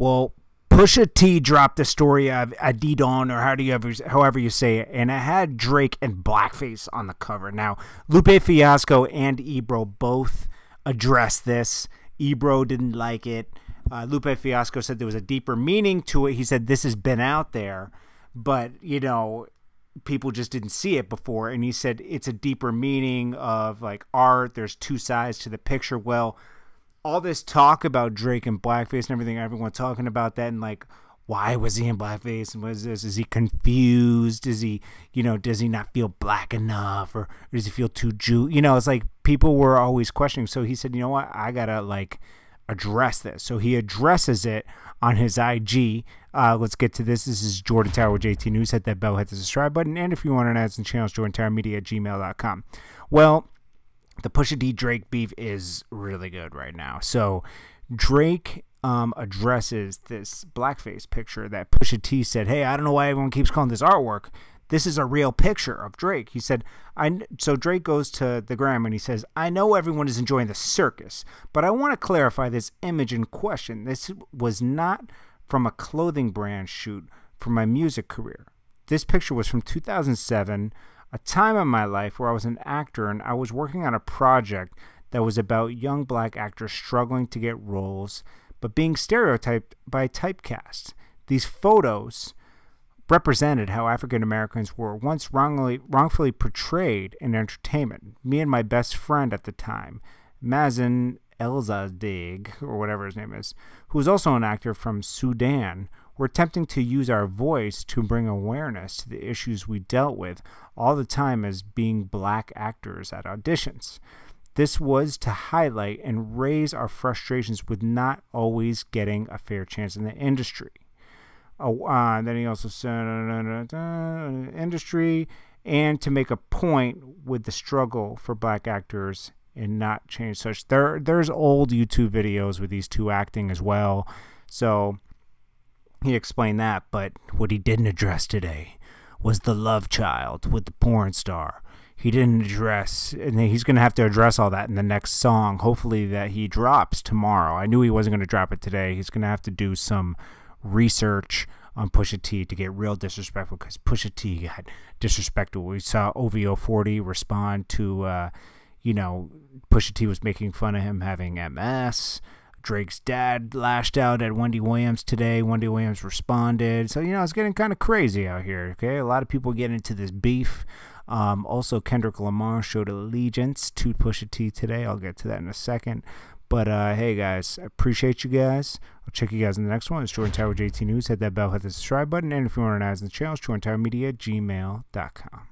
Well, Pusha T dropped the story of Adidon, or how do you ever, however you say it, and it had Drake and Blackface on the cover. Now, Lupe Fiasco and Ebro both addressed this. Ebro didn't like it. Uh, Lupe Fiasco said there was a deeper meaning to it. He said this has been out there, but you know, people just didn't see it before. And he said it's a deeper meaning of like art. There's two sides to the picture. Well all this talk about Drake and blackface and everything, everyone talking about that and like why was he in blackface and was this is he confused is he you know does he not feel black enough or, or does he feel too jew you know it's like people were always questioning so he said you know what i gotta like address this so he addresses it on his ig uh, let's get to this this is jordan tower with jt news hit that bell hit the subscribe button and if you want to add some channels jordan tower media at gmail.com well the Pusha D Drake beef is really good right now. So Drake um, addresses this blackface picture that Pusha T said, "Hey, I don't know why everyone keeps calling this artwork. This is a real picture of Drake." He said, "I." So Drake goes to the gram and he says, "I know everyone is enjoying the circus, but I want to clarify this image in question. This was not from a clothing brand shoot for my music career. This picture was from 2007." a time in my life where I was an actor and I was working on a project that was about young black actors struggling to get roles but being stereotyped by typecast. These photos represented how African Americans were once wrongly, wrongfully portrayed in entertainment. Me and my best friend at the time, Mazen Elzadig, or whatever his name is, who was also an actor from Sudan, we're attempting to use our voice to bring awareness to the issues we dealt with all the time as being black actors at auditions. This was to highlight and raise our frustrations with not always getting a fair chance in the industry. Oh, uh, then he also said, industry, and to make a point with the struggle for black actors and not change such. There, there's old YouTube videos with these two acting as well. So he explained that, but what he didn't address today was the love child with the porn star. He didn't address, and he's going to have to address all that in the next song, hopefully, that he drops tomorrow. I knew he wasn't going to drop it today. He's going to have to do some research on Pusha T to get real disrespectful because Pusha T got disrespectful. We saw OVO 40 respond to, uh, you know, Pusha T was making fun of him having MS. Drake's dad lashed out at Wendy Williams today. Wendy Williams responded. So, you know, it's getting kind of crazy out here, okay? A lot of people get into this beef. Um, also, Kendrick Lamar showed allegiance to Pusha T today. I'll get to that in a second. But uh, hey, guys, I appreciate you guys. I'll check you guys in the next one. It's Jordan Tower JT News. Hit that bell, hit the subscribe button. And if you want to organize the channel, it's Jordan Tower Media, gmail.com.